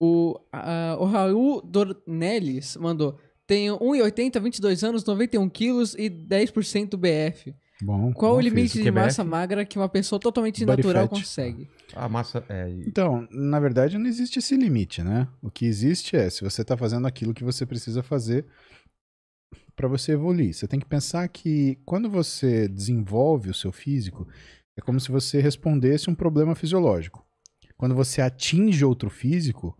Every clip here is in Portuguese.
O, uh, o Raul Dornelis mandou. Tenho 1,80, 22 anos, 91 quilos e 10% BF. Bom, Qual bom o limite de é massa BF? magra que uma pessoa totalmente Body natural fat. consegue? A massa é... Então, na verdade, não existe esse limite, né? O que existe é se você está fazendo aquilo que você precisa fazer para você evoluir. Você tem que pensar que quando você desenvolve o seu físico, é como se você respondesse um problema fisiológico. Quando você atinge outro físico,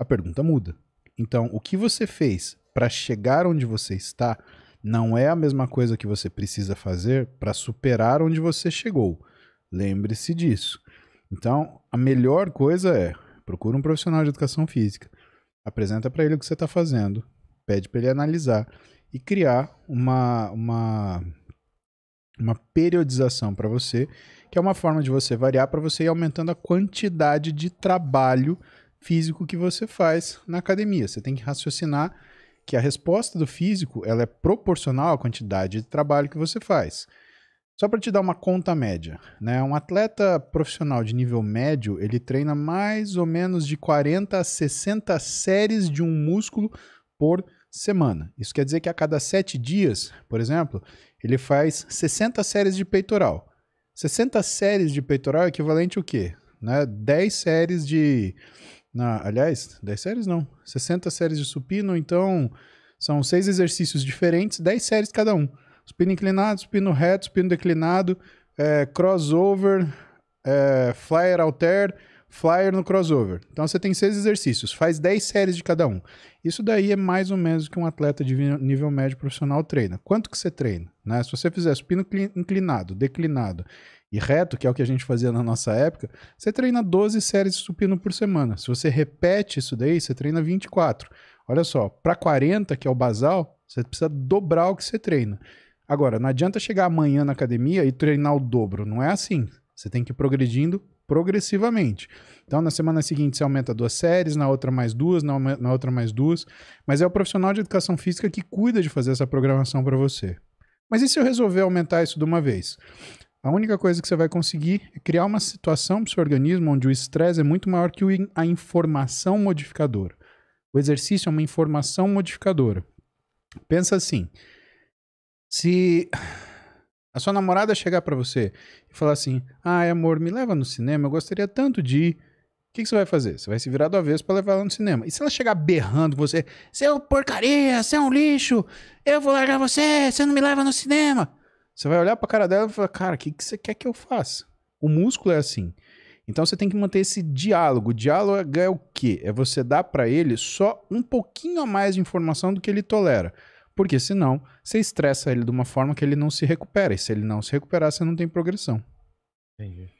a pergunta muda. Então, o que você fez para chegar onde você está não é a mesma coisa que você precisa fazer para superar onde você chegou. Lembre-se disso. Então, a melhor coisa é procura um profissional de educação física, apresenta para ele o que você está fazendo, pede para ele analisar e criar uma, uma, uma periodização para você, que é uma forma de você variar para você ir aumentando a quantidade de trabalho físico que você faz na academia. Você tem que raciocinar que a resposta do físico ela é proporcional à quantidade de trabalho que você faz. Só para te dar uma conta média, né? Um atleta profissional de nível médio, ele treina mais ou menos de 40 a 60 séries de um músculo por semana. Isso quer dizer que a cada 7 dias, por exemplo, ele faz 60 séries de peitoral. 60 séries de peitoral é equivalente o quê? Né? 10 séries de na, aliás, 10 séries não. 60 séries de supino, então são seis exercícios diferentes, 10 séries cada um. Supino inclinado, supino reto, supino declinado, é, crossover, é, flyer alter, flyer no crossover. Então você tem seis exercícios, faz 10 séries de cada um. Isso daí é mais ou menos que um atleta de nível médio profissional treina. Quanto que você treina? Né? Se você fizer supino inclinado, declinado e reto, que é o que a gente fazia na nossa época, você treina 12 séries de supino por semana. Se você repete isso daí, você treina 24. Olha só, para 40, que é o basal, você precisa dobrar o que você treina. Agora, não adianta chegar amanhã na academia e treinar o dobro, não é assim. Você tem que ir progredindo progressivamente. Então, na semana seguinte, você aumenta duas séries, na outra mais duas, na, na outra mais duas. Mas é o profissional de educação física que cuida de fazer essa programação para você. Mas e se eu resolver aumentar isso de uma vez? A única coisa que você vai conseguir é criar uma situação para o seu organismo onde o estresse é muito maior que a informação modificadora. O exercício é uma informação modificadora. Pensa assim: se a sua namorada chegar para você e falar assim: "Ah, amor, me leva no cinema, eu gostaria tanto de ir." O que, que, você vai fazer? Você vai se virar do avesso para levar ela no cinema. E se ela chegar berrando com você, seu é porcaria, você é um lixo, eu vou largar você, você não me leva no cinema. Você vai olhar pra cara dela e falar, cara, o que, que você quer que eu faça? O músculo é assim. Então você tem que manter esse diálogo. O diálogo é, é o quê? É você dar para ele só um pouquinho a mais de informação do que ele tolera. Porque senão você estressa ele de uma forma que ele não se recupera. E se ele não se recuperar, você não tem progressão. Entendi.